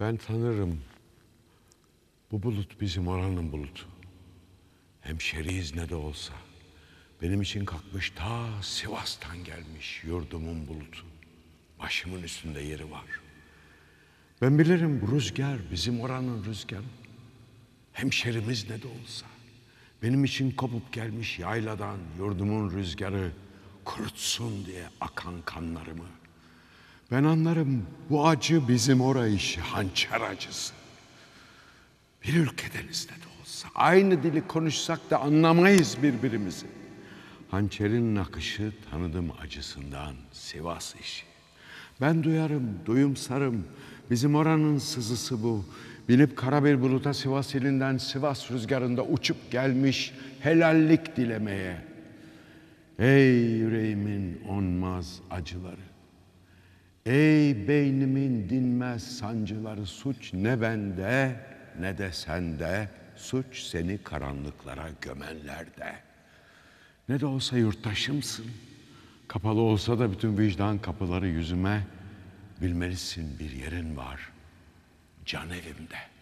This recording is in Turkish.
Ben tanırım. Bu bulut bizim oranın bulutu. Hemşeriyiz ne de olsa. Benim için kalkmış ta Sivas'tan gelmiş yurdumun bulutu. Başımın üstünde yeri var. Ben bilirim bu rüzgar bizim oranın rüzgarı. Hemşerimiz ne de olsa. Benim için kopup gelmiş yayladan yurdumun rüzgarı kurutsun diye akan kanlarımı. Ben anlarım bu acı bizim oraya hançer acısı. Bir ülkedenizde de olsa aynı dili konuşsak da anlamayız birbirimizi. Hançerin akışı tanıdım acısından Sivas işi. Ben duyarım, duyumsarım. Bizim oranın sızısı bu. Binip kara bir buluta Sivas ilinden Sivas rüzgarında uçup gelmiş helallik dilemeye. Ey yüreğimin onmaz acıları. Ey beynimin dinmez sancıları suç ne bende ne de sende suç seni karanlıklara gömenlerde. Ne de olsa yurttaşımsın. Kapalı olsa da bütün vicdan kapıları yüzüme bilmelisin bir yerin var can evimde.''